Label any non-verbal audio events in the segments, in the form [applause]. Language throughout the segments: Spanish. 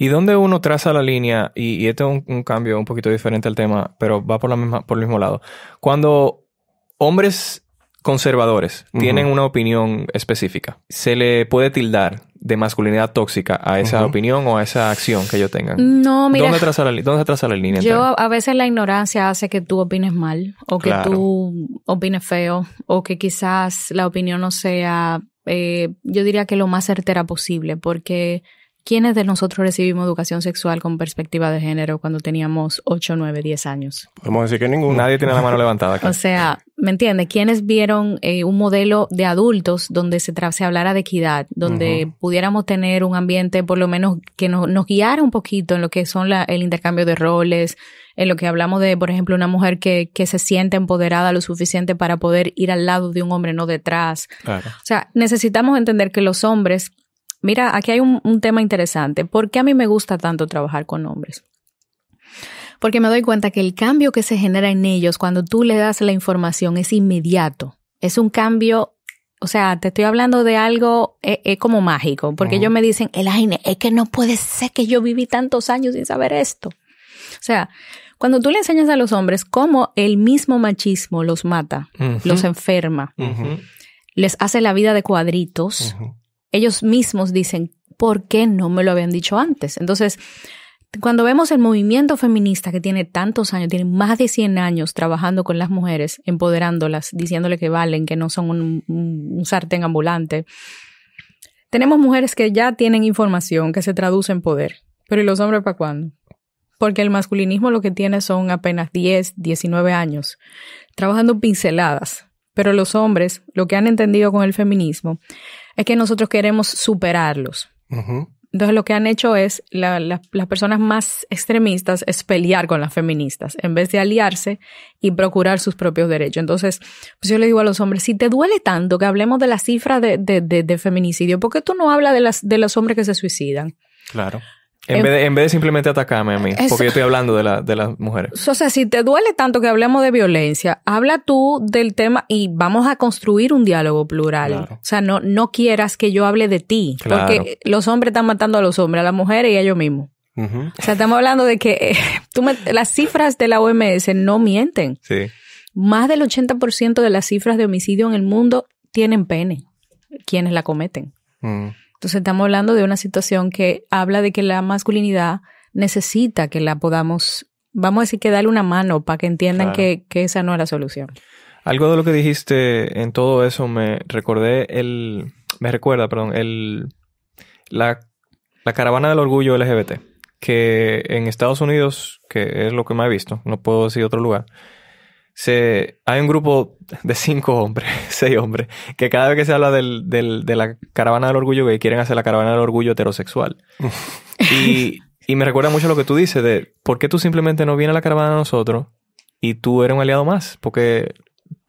¿Y dónde uno traza la línea? Y, este es un, cambio un poquito diferente al tema, pero va por, la misma, por el mismo lado. Cuando hombres conservadores tienen una opinión específica, ¿se le puede tildar de masculinidad tóxica a esa opinión o a esa acción que ellos tengan? No, mira. ¿Dónde traza la, traza la línea? Yo a veces la ignorancia hace que tú opines mal o que tú opines feo o que quizás la opinión no sea, eh, yo diría que lo más certera posible, porque ¿Quiénes de nosotros recibimos educación sexual con perspectiva de género cuando teníamos 8, 9, 10 años? Podemos decir que Nadie tiene la mano [laughs] levantada. O sea, ¿me entiendes? ¿Quiénes vieron eh, un modelo de adultos donde se, se hablara de equidad, donde pudiéramos tener un ambiente por lo menos que nos guiara un poquito en lo que son el intercambio de roles, en lo que hablamos de, por ejemplo, una mujer que, que se siente empoderada lo suficiente para poder ir al lado de un hombre, no detrás. O sea, necesitamos entender que los hombres Mira, aquí hay un, tema interesante. ¿Por qué a mí me gusta tanto trabajar con hombres? Porque me doy cuenta que el cambio que se genera en ellos cuando tú le das la información es inmediato. Es un cambio o sea, te estoy hablando de algo e, e como mágico, porque ellos me dicen, Elaine, es que no puede ser que yo viví tantos años sin saber esto. O sea, cuando tú le enseñas a los hombres cómo el mismo machismo los mata, los enferma, les hace la vida de cuadritos, ellos mismos dicen, ¿por qué no me lo habían dicho antes? Entonces, cuando vemos el movimiento feminista que tiene tantos años, tiene más de 100 años trabajando con las mujeres, empoderándolas, diciéndole que valen, que no son un, sartén ambulante, tenemos mujeres que ya tienen información que se traduce en poder. Pero ¿y los hombres para cuándo? Porque el masculinismo lo que tiene son apenas 10, 19 años, trabajando pinceladas, pero los hombres, lo que han entendido con el feminismo, es que nosotros queremos superarlos. Entonces lo que han hecho es, las personas más extremistas es pelear con las feministas, en vez de aliarse y procurar sus propios derechos. Entonces, pues yo le digo a los hombres, si te duele tanto que hablemos de la cifra de, de, de, de feminicidio, ¿por qué tú no hablas de, las, de los hombres que se suicidan? Claro. En, vez de, simplemente atacarme a mí, porque yo estoy hablando de, las mujeres. O sea, si te duele tanto que hablemos de violencia, habla tú del tema y vamos a construir un diálogo plural. O sea, no, no quieras que yo hable de ti, porque los hombres están matando a los hombres, a las mujeres y a ellos mismos. O sea, estamos hablando de que eh, [laughs] las cifras de la OMS no mienten. Sí. Más del 80% de las cifras de homicidio en el mundo tienen pene, quienes la cometen. Mm. Entonces estamos hablando de una situación que habla de que la masculinidad necesita que la podamos, vamos a decir que darle una mano para que entiendan que, que, esa no es la solución. Algo de lo que dijiste en todo eso me recordé el, me recuerda, perdón, el, la, la caravana del orgullo LGBT, que en Estados Unidos, que es lo que más he visto, no puedo decir otro lugar, hay un grupo de cinco hombres, [laughs] seis hombres, que cada vez que se habla de la caravana del orgullo gay, quieren hacer la caravana del orgullo heterosexual. y, me recuerda mucho lo que tú dices de por qué tú simplemente no vienes a la caravana de nosotros y tú eres un aliado más. Porque,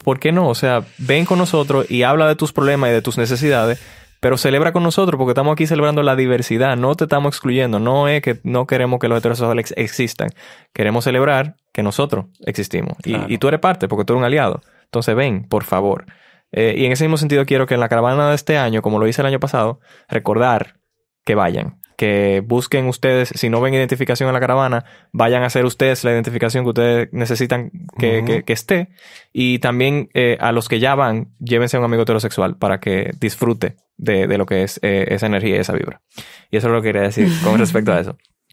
¿por qué no? O sea, ven con nosotros y habla de tus problemas y de tus necesidades pero celebra con nosotros porque estamos aquí celebrando la diversidad, no te estamos excluyendo, no es que no queremos que los heterosexuales existan, queremos celebrar que nosotros existimos y, tú eres parte porque tú eres un aliado, entonces ven, por favor. Eh, y en ese mismo sentido quiero que en la caravana de este año, como lo hice el año pasado, recordar que vayan, que busquen ustedes, si no ven identificación en la caravana, vayan a hacer ustedes la identificación que ustedes necesitan que, esté. Y también eh, a los que ya van, llévense a un amigo heterosexual para que disfrute de, de lo que es eh, esa energía y esa vibra. Y eso es lo que quería decir con respecto a eso.